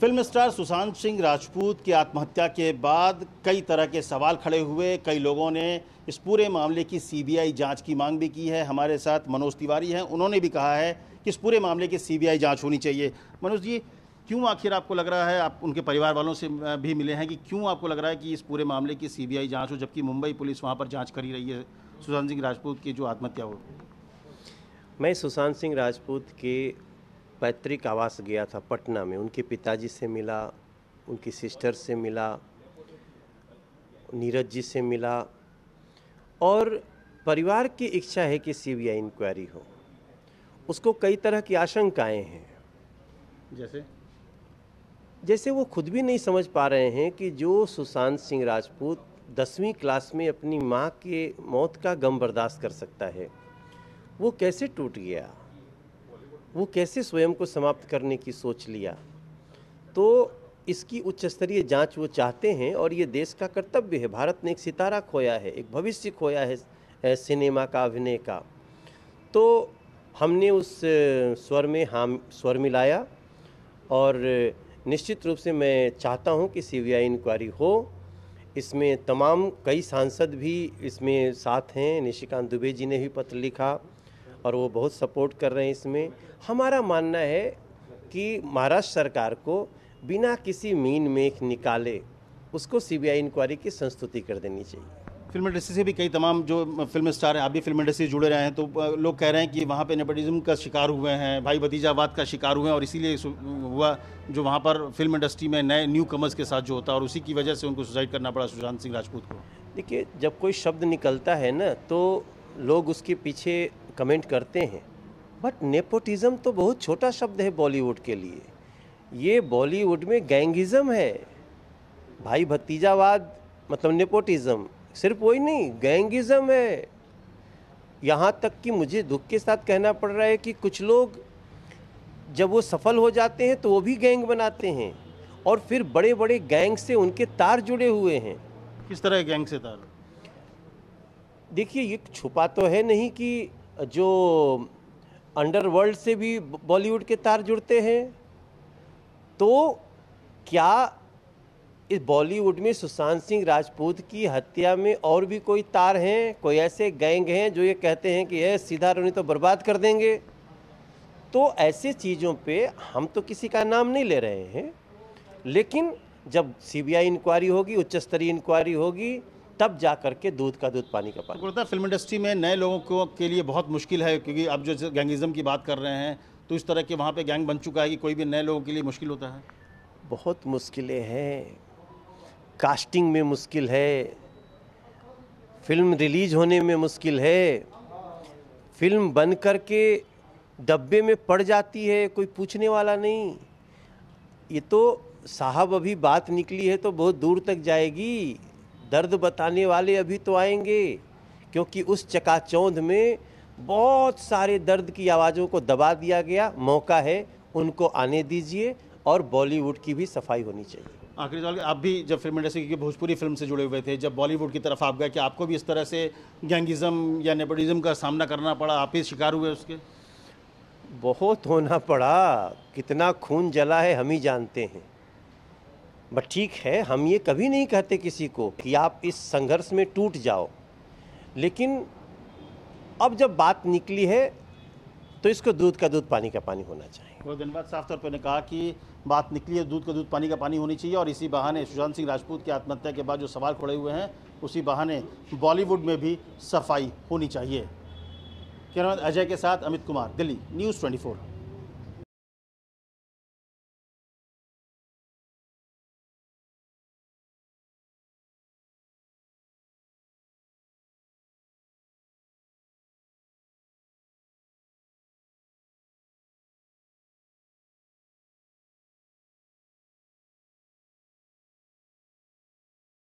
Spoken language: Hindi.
फिल्म स्टार सुशांत सिंह राजपूत की आत्महत्या के बाद कई तरह के सवाल खड़े हुए कई लोगों ने इस पूरे मामले की सीबीआई जांच की मांग भी की है हमारे साथ मनोज तिवारी हैं उन्होंने भी कहा है कि इस पूरे मामले की सीबीआई जांच होनी चाहिए मनोज जी क्यों आखिर आपको लग रहा है आप उनके परिवार वालों से भी मिले हैं कि क्यों आपको लग रहा है कि इस पूरे मामले की सी बी हो जबकि मुंबई पुलिस वहाँ पर जाँच कर ही रही है सुशांत सिंह राजपूत की जो आत्महत्या हो मैं सुशांत सिंह राजपूत के पैतृक आवास गया था पटना में उनके पिताजी से मिला उनकी सिस्टर से मिला नीरज जी से मिला और परिवार की इच्छा है कि सीबीआई इंक्वायरी हो उसको कई तरह की आशंकाएं हैं जैसे जैसे वो खुद भी नहीं समझ पा रहे हैं कि जो सुशांत सिंह राजपूत दसवीं क्लास में अपनी माँ के मौत का गम बर्दाश्त कर सकता है वो कैसे टूट गया वो कैसे स्वयं को समाप्त करने की सोच लिया तो इसकी उच्च स्तरीय जाँच वो चाहते हैं और ये देश का कर्तव्य है भारत ने एक सितारा खोया है एक भविष्य खोया है सिनेमा का अभिनय का तो हमने उस स्वर में हम स्वर मिलाया और निश्चित रूप से मैं चाहता हूं कि सीबीआई इंक्वायरी हो इसमें तमाम कई सांसद भी इसमें साथ हैं निशिकांत दुबे जी ने भी पत्र लिखा और वो बहुत सपोर्ट कर रहे हैं इसमें हमारा मानना है कि महाराष्ट्र सरकार को बिना किसी मीन मेख निकाले उसको सीबीआई इंक्वायरी की संस्तुति कर देनी चाहिए फिल्म इंडस्ट्री से भी कई तमाम जो फिल्म स्टार हैं आप भी फिल्म इंडस्ट्री से जुड़े रहे हैं तो लोग कह रहे हैं कि वहाँ पे नेपटिज्म का शिकार हुए हैं भाई भतीजावाद का शिकार हुए हैं और इसीलिए हुआ जो वहाँ पर फिल्म इंडस्ट्री में नए न्यू कमर्स के साथ जो होता है और उसी की वजह से उनको सुसाइड करना पड़ा सुशांत सिंह राजपूत को देखिए जब कोई शब्द निकलता है ना तो लोग उसके पीछे कमेंट करते हैं बट नेपोटिज्म तो बहुत छोटा शब्द है बॉलीवुड के लिए ये बॉलीवुड में गैंगिज्म है भाई भतीजावाद मतलब नेपोटिज्म सिर्फ वही नहीं गैंगिज्म है यहाँ तक कि मुझे दुख के साथ कहना पड़ रहा है कि कुछ लोग जब वो सफल हो जाते हैं तो वो भी गैंग बनाते हैं और फिर बड़े बड़े गैंग से उनके तार जुड़े हुए हैं किस तरह गैंग से तार देखिए ये छुपा तो है नहीं कि जो अंडरवर्ल्ड से भी बॉलीवुड के तार जुड़ते हैं तो क्या इस बॉलीवुड में सुशांत सिंह राजपूत की हत्या में और भी कोई तार हैं कोई ऐसे गैंग हैं जो ये कहते हैं कि यह सीधा रोनी तो बर्बाद कर देंगे तो ऐसी चीज़ों पे हम तो किसी का नाम नहीं ले रहे हैं लेकिन जब सीबीआई इंक्वायरी होगी उच्च स्तरीय इंक्वायरी होगी तब जा करके दूध का दूध पानी का पानी तो फिल्म इंडस्ट्री में नए लोगों को के लिए बहुत मुश्किल है क्योंकि अब जो गैंगिज्म की बात कर रहे हैं तो इस तरह के वहाँ पे गैंग बन चुका है कि कोई भी नए लोगों के लिए मुश्किल होता है बहुत मुश्किलें हैं कास्टिंग में मुश्किल है फिल्म रिलीज होने में मुश्किल है फिल्म बन कर के डब्बे में पड़ जाती है कोई पूछने वाला नहीं ये तो साहब अभी बात निकली है तो बहुत दूर तक जाएगी दर्द बताने वाले अभी तो आएंगे क्योंकि उस चकाचौंध में बहुत सारे दर्द की आवाज़ों को दबा दिया गया मौका है उनको आने दीजिए और बॉलीवुड की भी सफाई होनी चाहिए आखिरी सवाल आप भी जब फिल्म इंडस्ट्री की भोजपुरी फिल्म से जुड़े हुए थे जब बॉलीवुड की तरफ आप गए कि आपको भी इस तरह से गैंगिज्म या नेपोटिज़म का सामना करना पड़ा आप ही शिकार हुए उसके बहुत होना पड़ा कितना खून जला है हम ही जानते हैं बट ठीक है हम ये कभी नहीं कहते किसी को कि आप इस संघर्ष में टूट जाओ लेकिन अब जब बात निकली है तो इसको दूध का दूध पानी का पानी होना चाहिए बहुत धन्यवाद साफ तौर पर ने कहा कि बात निकली है दूध का दूध पानी का पानी होनी चाहिए और इसी बहाने सुशांत सिंह राजपूत की आत्महत्या के बाद जो सवाल खड़े हुए हैं उसी बहाने बॉलीवुड में भी सफाई होनी चाहिए कैमरा अजय के साथ अमित कुमार दिल्ली न्यूज़ ट्वेंटी